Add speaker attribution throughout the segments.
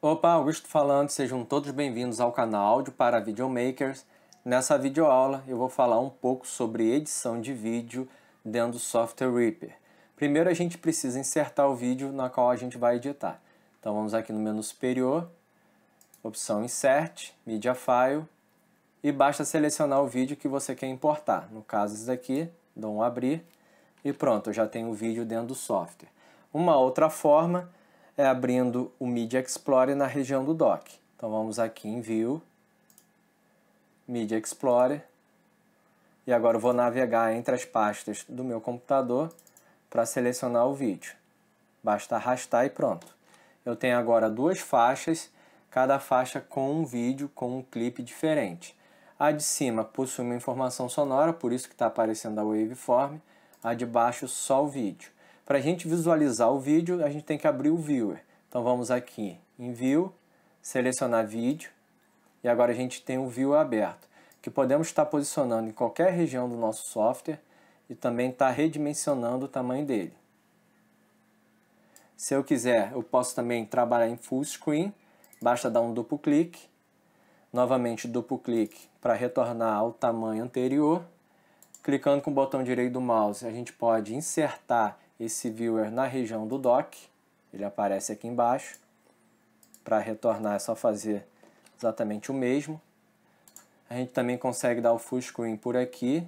Speaker 1: Opa, Augusto falando, sejam todos bem-vindos ao canal de para videomakers. Nessa videoaula eu vou falar um pouco sobre edição de vídeo dentro do software Reaper. Primeiro a gente precisa insertar o vídeo na qual a gente vai editar. Então vamos aqui no menu superior, opção Insert, Media File, e basta selecionar o vídeo que você quer importar. No caso esse daqui, dou um abrir, e pronto, eu já tenho o vídeo dentro do software. Uma outra forma é abrindo o Media Explorer na região do dock. Então vamos aqui em View, Media Explorer, e agora eu vou navegar entre as pastas do meu computador para selecionar o vídeo. Basta arrastar e pronto. Eu tenho agora duas faixas, cada faixa com um vídeo, com um clipe diferente. A de cima possui uma informação sonora, por isso que está aparecendo a waveform, a de baixo só o vídeo. Para a gente visualizar o vídeo, a gente tem que abrir o Viewer. Então vamos aqui em View, selecionar Vídeo, e agora a gente tem o View aberto, que podemos estar posicionando em qualquer região do nosso software e também estar redimensionando o tamanho dele. Se eu quiser, eu posso também trabalhar em Full Screen, basta dar um duplo clique, novamente duplo clique para retornar ao tamanho anterior, clicando com o botão direito do mouse, a gente pode insertar esse viewer na região do dock, ele aparece aqui embaixo. Para retornar é só fazer exatamente o mesmo. A gente também consegue dar o full screen por aqui.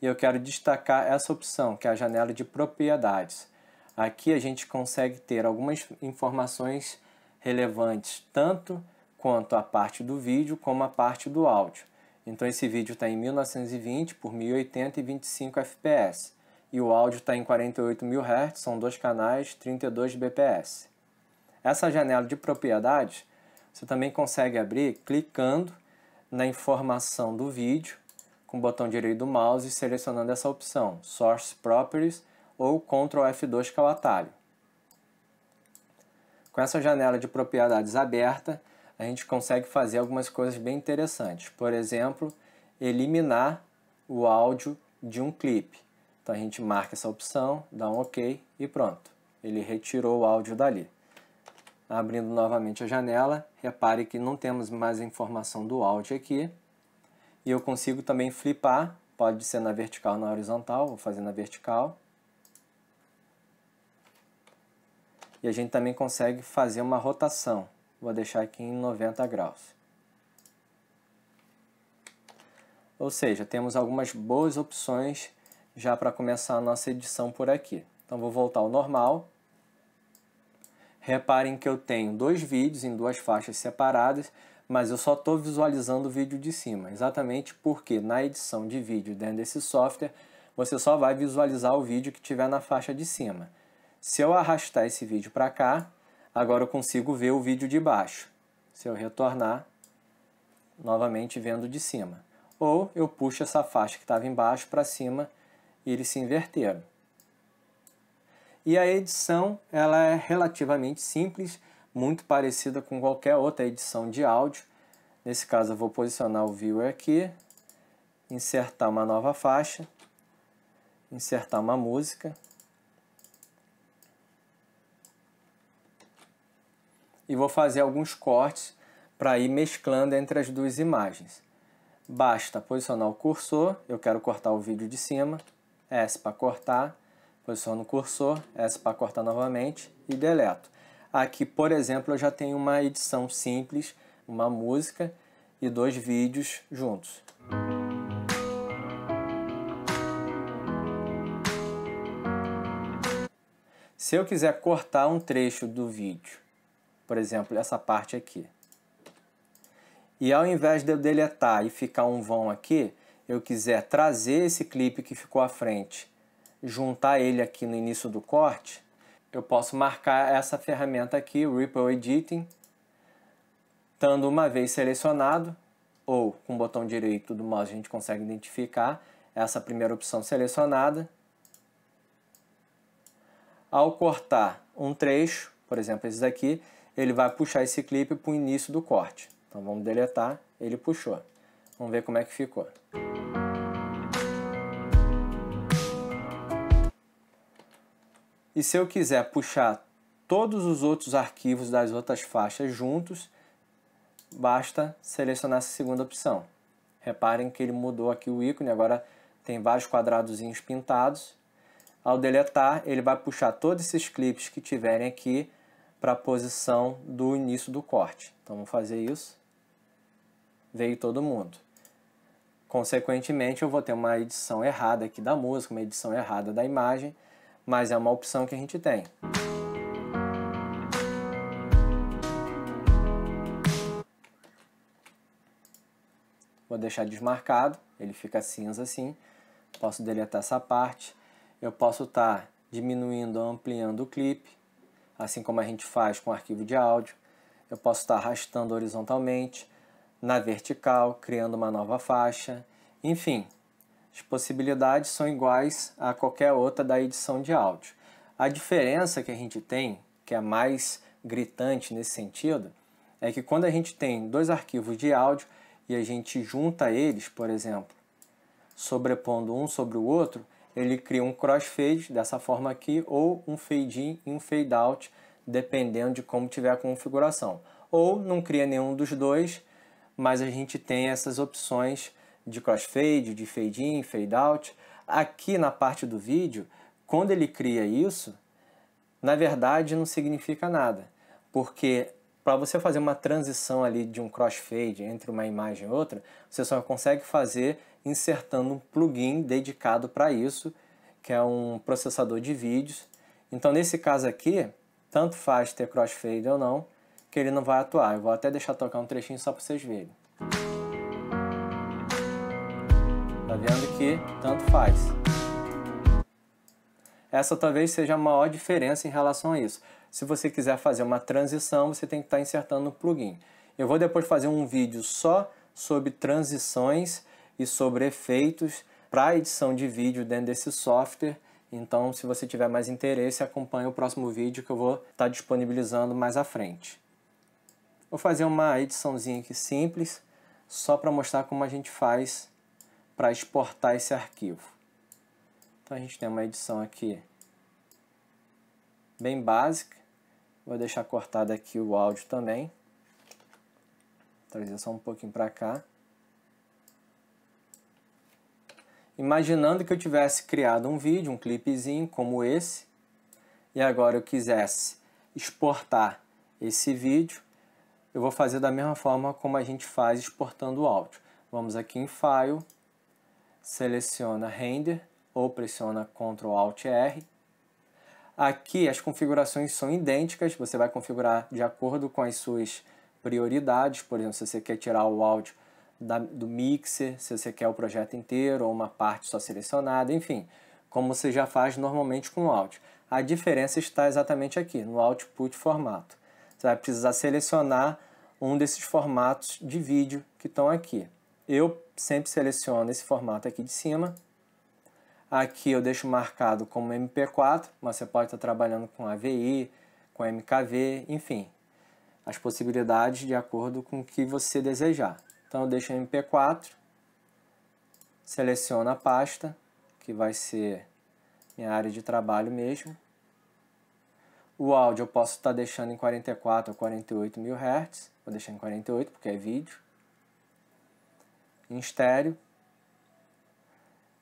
Speaker 1: E eu quero destacar essa opção, que é a janela de propriedades. Aqui a gente consegue ter algumas informações relevantes, tanto quanto a parte do vídeo, como a parte do áudio. Então esse vídeo está em 1920 por 1080 e 25 fps e o áudio está em 48 mil Hz, são dois canais, 32 bps. Essa janela de propriedades você também consegue abrir clicando na informação do vídeo com o botão direito do mouse e selecionando essa opção, Source Properties ou Ctrl F2 é atalho. Com essa janela de propriedades aberta, a gente consegue fazer algumas coisas bem interessantes. Por exemplo, eliminar o áudio de um clipe. Então a gente marca essa opção, dá um OK e pronto. Ele retirou o áudio dali. Abrindo novamente a janela, repare que não temos mais informação do áudio aqui. E eu consigo também flipar, pode ser na vertical ou na horizontal, vou fazer na vertical. E a gente também consegue fazer uma rotação. Vou deixar aqui em 90 graus. Ou seja, temos algumas boas opções já para começar a nossa edição por aqui. Então vou voltar ao normal. Reparem que eu tenho dois vídeos em duas faixas separadas, mas eu só estou visualizando o vídeo de cima, exatamente porque na edição de vídeo dentro desse software você só vai visualizar o vídeo que tiver na faixa de cima. Se eu arrastar esse vídeo para cá, agora eu consigo ver o vídeo de baixo. Se eu retornar, novamente vendo de cima. Ou eu puxo essa faixa que estava embaixo para cima e eles se inverteram. E a edição ela é relativamente simples, muito parecida com qualquer outra edição de áudio. Nesse caso eu vou posicionar o viewer aqui, insertar uma nova faixa, insertar uma música. E vou fazer alguns cortes para ir mesclando entre as duas imagens. Basta posicionar o cursor, eu quero cortar o vídeo de cima, S para cortar, posiciono o cursor, S para cortar novamente e deleto. Aqui, por exemplo, eu já tenho uma edição simples, uma música e dois vídeos juntos. Se eu quiser cortar um trecho do vídeo, por exemplo, essa parte aqui, e ao invés de eu deletar e ficar um vão aqui, eu quiser trazer esse clipe que ficou à frente, juntar ele aqui no início do corte, eu posso marcar essa ferramenta aqui, Ripple Editing, estando uma vez selecionado, ou com o botão direito do mouse a gente consegue identificar essa primeira opção selecionada. Ao cortar um trecho, por exemplo esse daqui, ele vai puxar esse clipe para o início do corte. Então vamos deletar, ele puxou. Vamos ver como é que ficou. E se eu quiser puxar todos os outros arquivos das outras faixas juntos, basta selecionar essa segunda opção. Reparem que ele mudou aqui o ícone, agora tem vários quadradozinhos pintados. Ao deletar, ele vai puxar todos esses clipes que tiverem aqui para a posição do início do corte. Então vamos fazer isso. Veio todo mundo. Consequentemente, eu vou ter uma edição errada aqui da música, uma edição errada da imagem, mas é uma opção que a gente tem. Vou deixar desmarcado, ele fica cinza assim. Posso deletar essa parte. Eu posso estar tá diminuindo ou ampliando o clipe, assim como a gente faz com o arquivo de áudio. Eu posso estar tá arrastando horizontalmente na vertical, criando uma nova faixa, enfim, as possibilidades são iguais a qualquer outra da edição de áudio. A diferença que a gente tem, que é mais gritante nesse sentido, é que quando a gente tem dois arquivos de áudio e a gente junta eles, por exemplo, sobrepondo um sobre o outro, ele cria um crossfade dessa forma aqui ou um fade in e um fade out, dependendo de como tiver a configuração. Ou não cria nenhum dos dois mas a gente tem essas opções de crossfade, de fade in, fade out. Aqui na parte do vídeo, quando ele cria isso, na verdade não significa nada, porque para você fazer uma transição ali de um crossfade entre uma imagem e outra, você só consegue fazer insertando um plugin dedicado para isso, que é um processador de vídeos. Então nesse caso aqui, tanto faz ter crossfade ou não, que ele não vai atuar. Eu vou até deixar tocar um trechinho só para vocês verem. Tá vendo que tanto faz. Essa talvez seja a maior diferença em relação a isso. Se você quiser fazer uma transição, você tem que estar tá insertando o plugin. Eu vou depois fazer um vídeo só sobre transições e sobre efeitos para edição de vídeo dentro desse software. Então, se você tiver mais interesse, acompanhe o próximo vídeo que eu vou estar tá disponibilizando mais à frente. Vou fazer uma ediçãozinha aqui simples, só para mostrar como a gente faz para exportar esse arquivo. Então a gente tem uma edição aqui bem básica. Vou deixar cortado aqui o áudio também. Trazer só um pouquinho para cá. Imaginando que eu tivesse criado um vídeo, um clipezinho como esse, e agora eu quisesse exportar esse vídeo, eu vou fazer da mesma forma como a gente faz exportando o áudio. Vamos aqui em File, seleciona Render ou pressiona Ctrl Alt R. Aqui as configurações são idênticas, você vai configurar de acordo com as suas prioridades, por exemplo, se você quer tirar o áudio da, do mixer, se você quer o projeto inteiro ou uma parte só selecionada, enfim, como você já faz normalmente com o áudio. A diferença está exatamente aqui, no output formato. Você vai precisar selecionar um desses formatos de vídeo que estão aqui. Eu sempre seleciono esse formato aqui de cima. Aqui eu deixo marcado como MP4, mas você pode estar trabalhando com AVI, com MKV, enfim. As possibilidades de acordo com o que você desejar. Então eu deixo MP4, seleciono a pasta, que vai ser minha área de trabalho mesmo. O áudio eu posso estar tá deixando em 44 ou 48 mil Hz. Vou deixar em 48 porque é vídeo. Em estéreo.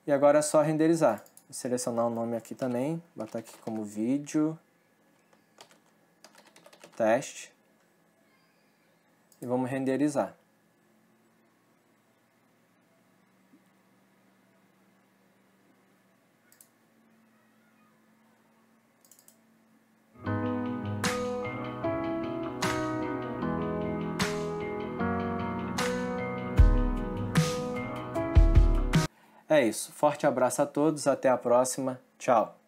Speaker 1: E agora é só renderizar. Vou selecionar o nome aqui também. Botar aqui como vídeo. Teste. E vamos renderizar. É isso. Forte abraço a todos, até a próxima. Tchau.